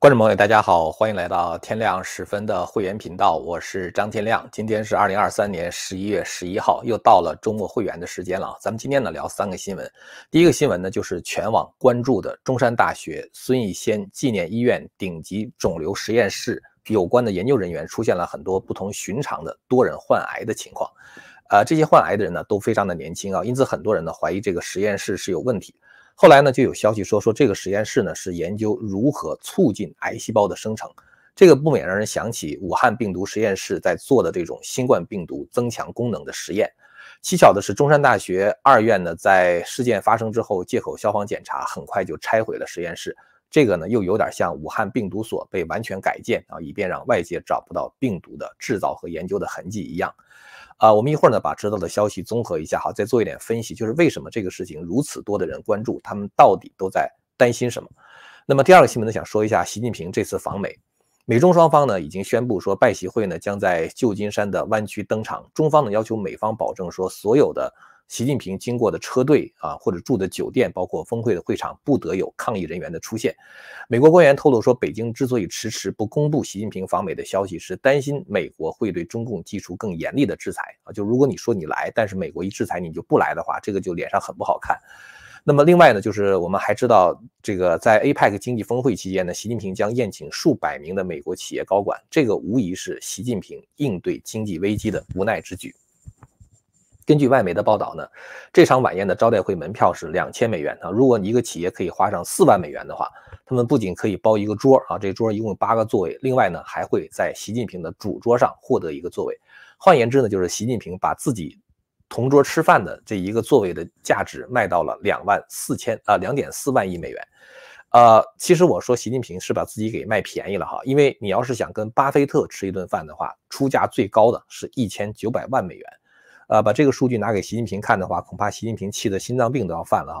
观众朋友，大家好，欢迎来到天亮时分的会员频道，我是张天亮。今天是二零二三年十一月十一号，又到了周末会员的时间了啊。咱们今天呢聊三个新闻。第一个新闻呢，就是全网关注的中山大学孙逸仙纪念医院顶级肿瘤实验室有关的研究人员出现了很多不同寻常的多人患癌的情况。呃，这些患癌的人呢都非常的年轻啊，因此很多人呢怀疑这个实验室是有问题。后来呢，就有消息说说这个实验室呢是研究如何促进癌细胞的生成，这个不免让人想起武汉病毒实验室在做的这种新冠病毒增强功能的实验。蹊跷的是，中山大学二院呢在事件发生之后，借口消防检查，很快就拆毁了实验室。这个呢又有点像武汉病毒所被完全改建啊，以便让外界找不到病毒的制造和研究的痕迹一样。啊，我们一会儿呢把知道的消息综合一下哈，再做一点分析，就是为什么这个事情如此多的人关注，他们到底都在担心什么？那么第二个新闻呢，想说一下习近平这次访美，美中双方呢已经宣布说，拜习会呢将在旧金山的湾区登场，中方呢要求美方保证说所有的。习近平经过的车队啊，或者住的酒店，包括峰会的会场，不得有抗议人员的出现。美国官员透露说，北京之所以迟迟不公布习近平访美的消息，是担心美国会对中共提出更严厉的制裁啊。就如果你说你来，但是美国一制裁你就不来的话，这个就脸上很不好看。那么另外呢，就是我们还知道，这个在 APEC 经济峰会期间呢，习近平将宴请数百名的美国企业高管，这个无疑是习近平应对经济危机的无奈之举。根据外媒的报道呢，这场晚宴的招待会门票是两千美元啊。如果你一个企业可以花上四万美元的话，他们不仅可以包一个桌啊，这桌一共八个座位，另外呢还会在习近平的主桌上获得一个座位。换言之呢，就是习近平把自己同桌吃饭的这一个座位的价值卖到了两万四千啊两点四万亿美元。呃，其实我说习近平是把自己给卖便宜了哈，因为你要是想跟巴菲特吃一顿饭的话，出价最高的是一千九百万美元。啊，把这个数据拿给习近平看的话，恐怕习近平气的心脏病都要犯了啊！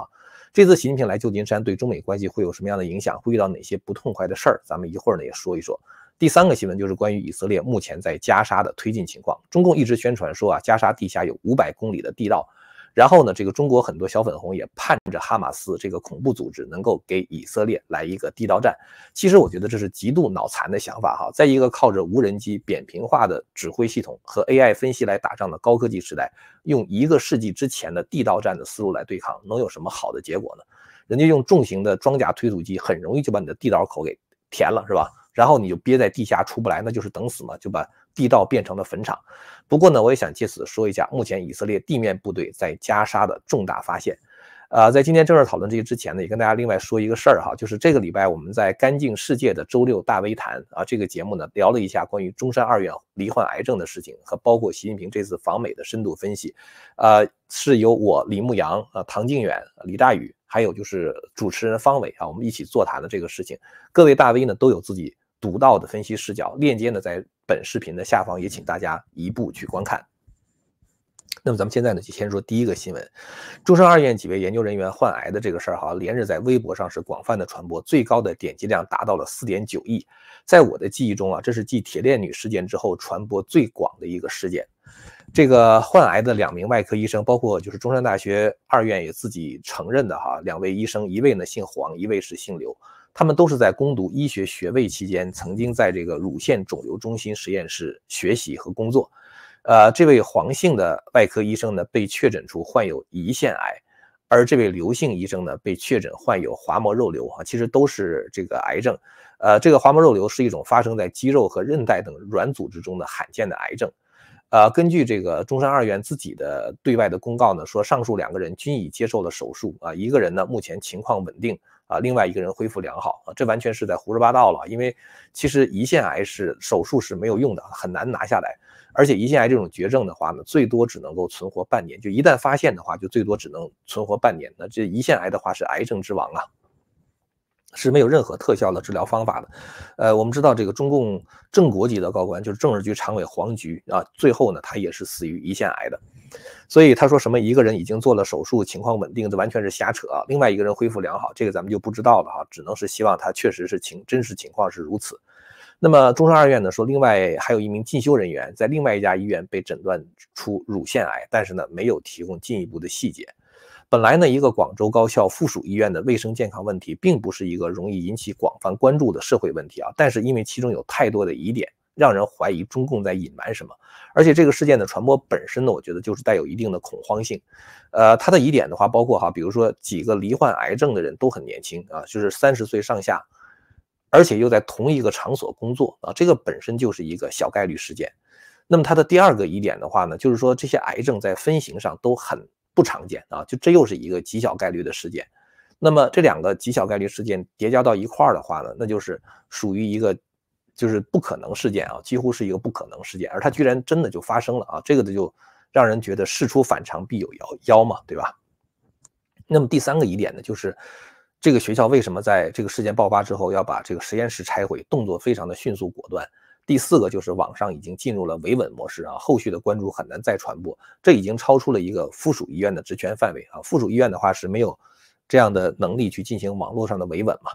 这次习近平来旧金山，对中美关系会有什么样的影响？会遇到哪些不痛快的事儿？咱们一会儿呢也说一说。第三个新闻就是关于以色列目前在加沙的推进情况。中共一直宣传说啊，加沙地下有五百公里的地道。然后呢，这个中国很多小粉红也盼着哈马斯这个恐怖组织能够给以色列来一个地道战。其实我觉得这是极度脑残的想法哈。在一个靠着无人机扁平化的指挥系统和 AI 分析来打仗的高科技时代，用一个世纪之前的地道战的思路来对抗，能有什么好的结果呢？人家用重型的装甲推土机很容易就把你的地道口给填了，是吧？然后你就憋在地下出不来，那就是等死嘛。就把地道变成了坟场。不过呢，我也想借此说一下，目前以色列地面部队在加沙的重大发现。啊，在今天正式讨论这些之前呢，也跟大家另外说一个事儿哈，就是这个礼拜我们在干净世界的周六大 V 谈啊，这个节目呢聊了一下关于中山二院罹患癌症的事情，和包括习近平这次访美的深度分析。呃，是由我李牧阳、啊唐靖远、李大宇，还有就是主持人方伟啊，我们一起座谈的这个事情。各位大 V 呢都有自己。独到的分析视角，链接呢在本视频的下方，也请大家一步去观看。那么咱们现在呢，就先说第一个新闻：中山二院几位研究人员患癌的这个事儿哈，连日在微博上是广泛的传播，最高的点击量达到了四点九亿。在我的记忆中啊，这是继铁链女事件之后传播最广的一个事件。这个患癌的两名外科医生，包括就是中山大学二院也自己承认的哈，两位医生，一位呢姓黄，一位是姓刘。他们都是在攻读医学学位期间，曾经在这个乳腺肿瘤中心实验室学习和工作。呃，这位黄姓的外科医生呢，被确诊出患有胰腺癌，而这位刘姓医生呢，被确诊患有滑膜肉瘤。啊，其实都是这个癌症。呃，这个滑膜肉瘤是一种发生在肌肉和韧带等软组织中的罕见的癌症。呃，根据这个中山二院自己的对外的公告呢，说上述两个人均已接受了手术啊，一个人呢目前情况稳定啊，另外一个人恢复良好啊，这完全是在胡说八道了，因为其实胰腺癌是手术是没有用的，很难拿下来，而且胰腺癌这种绝症的话呢，最多只能够存活半年，就一旦发现的话，就最多只能存活半年。那这胰腺癌的话是癌症之王啊。是没有任何特效的治疗方法的，呃，我们知道这个中共正国级的高官就是政治局常委黄菊啊，最后呢他也是死于胰腺癌的，所以他说什么一个人已经做了手术，情况稳定，这完全是瞎扯啊。另外一个人恢复良好，这个咱们就不知道了哈，只能是希望他确实是情真实情况是如此。那么中山二院呢说，另外还有一名进修人员在另外一家医院被诊断出乳腺癌，但是呢没有提供进一步的细节。本来呢，一个广州高校附属医院的卫生健康问题，并不是一个容易引起广泛关注的社会问题啊。但是因为其中有太多的疑点，让人怀疑中共在隐瞒什么。而且这个事件的传播本身呢，我觉得就是带有一定的恐慌性。呃，它的疑点的话，包括哈，比如说几个罹患癌症的人都很年轻啊，就是三十岁上下，而且又在同一个场所工作啊，这个本身就是一个小概率事件。那么它的第二个疑点的话呢，就是说这些癌症在分型上都很。不常见啊，就这又是一个极小概率的事件，那么这两个极小概率事件叠加到一块儿的话呢，那就是属于一个就是不可能事件啊，几乎是一个不可能事件，而它居然真的就发生了啊，这个的就让人觉得事出反常必有妖妖嘛，对吧？那么第三个疑点呢，就是这个学校为什么在这个事件爆发之后要把这个实验室拆毁，动作非常的迅速果断？第四个就是网上已经进入了维稳模式啊，后续的关注很难再传播，这已经超出了一个附属医院的职权范围啊。附属医院的话是没有这样的能力去进行网络上的维稳嘛。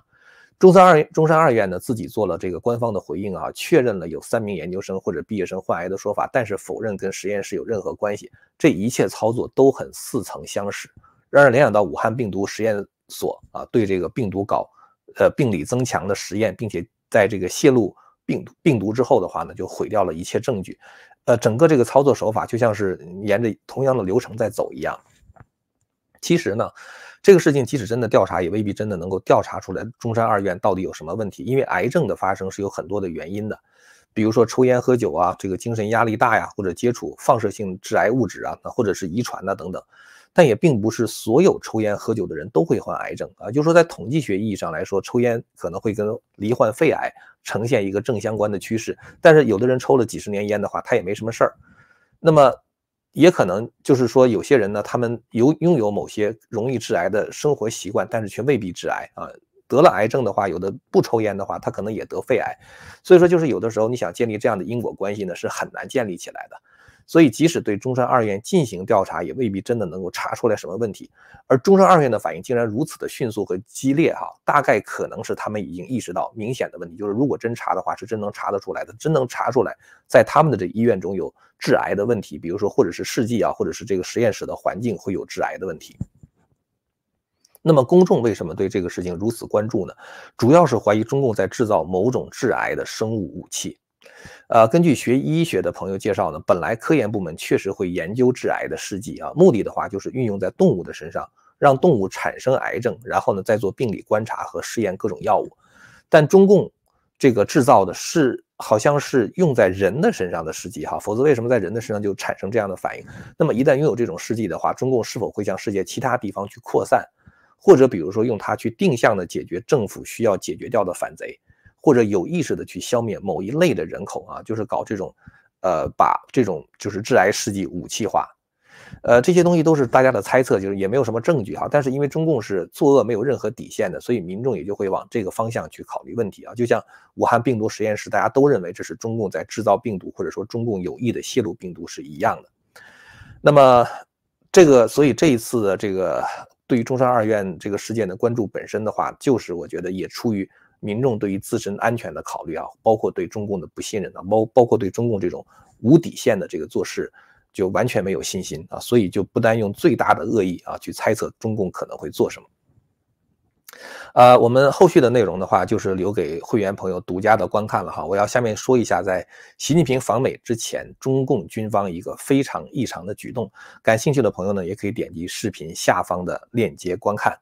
中山二中山二院呢自己做了这个官方的回应啊，确认了有三名研究生或者毕业生患癌的说法，但是否认跟实验室有任何关系。这一切操作都很似曾相识，让人联想到武汉病毒实验所啊，对这个病毒搞呃病理增强的实验，并且在这个泄露。病毒病毒之后的话呢，就毁掉了一切证据，呃，整个这个操作手法就像是沿着同样的流程在走一样。其实呢，这个事情即使真的调查，也未必真的能够调查出来中山二院到底有什么问题，因为癌症的发生是有很多的原因的，比如说抽烟喝酒啊，这个精神压力大呀，或者接触放射性致癌物质啊，或者是遗传呐等等。但也并不是所有抽烟喝酒的人都会患癌症啊，就是说，在统计学意义上来说，抽烟可能会跟罹患肺癌呈现一个正相关的趋势。但是，有的人抽了几十年烟的话，他也没什么事儿。那么，也可能就是说，有些人呢，他们有拥有某些容易致癌的生活习惯，但是却未必致癌啊。得了癌症的话，有的不抽烟的话，他可能也得肺癌。所以说，就是有的时候你想建立这样的因果关系呢，是很难建立起来的。所以，即使对中山二院进行调查，也未必真的能够查出来什么问题。而中山二院的反应竟然如此的迅速和激烈，哈，大概可能是他们已经意识到明显的问题，就是如果真查的话，是真能查得出来的，真能查出来，在他们的这医院中有致癌的问题，比如说或者是试剂啊，或者是这个实验室的环境会有致癌的问题。那么，公众为什么对这个事情如此关注呢？主要是怀疑中共在制造某种致癌的生物武器。呃，根据学医学的朋友介绍呢，本来科研部门确实会研究致癌的试剂啊，目的的话就是运用在动物的身上，让动物产生癌症，然后呢再做病理观察和试验各种药物。但中共这个制造的是，好像是用在人的身上的试剂哈，否则为什么在人的身上就产生这样的反应？那么一旦拥有这种试剂的话，中共是否会向世界其他地方去扩散，或者比如说用它去定向的解决政府需要解决掉的反贼？或者有意识的去消灭某一类的人口啊，就是搞这种，呃，把这种就是致癌试剂武器化，呃，这些东西都是大家的猜测，就是也没有什么证据哈。但是因为中共是作恶没有任何底线的，所以民众也就会往这个方向去考虑问题啊。就像武汉病毒实验室，大家都认为这是中共在制造病毒，或者说中共有意的泄露病毒是一样的。那么，这个所以这一次的这个对于中山二院这个事件的关注本身的话，就是我觉得也出于。民众对于自身安全的考虑啊，包括对中共的不信任啊，包包括对中共这种无底线的这个做事，就完全没有信心啊，所以就不单用最大的恶意啊去猜测中共可能会做什么。呃，我们后续的内容的话，就是留给会员朋友独家的观看了哈。我要下面说一下，在习近平访美之前，中共军方一个非常异常的举动，感兴趣的朋友呢，也可以点击视频下方的链接观看。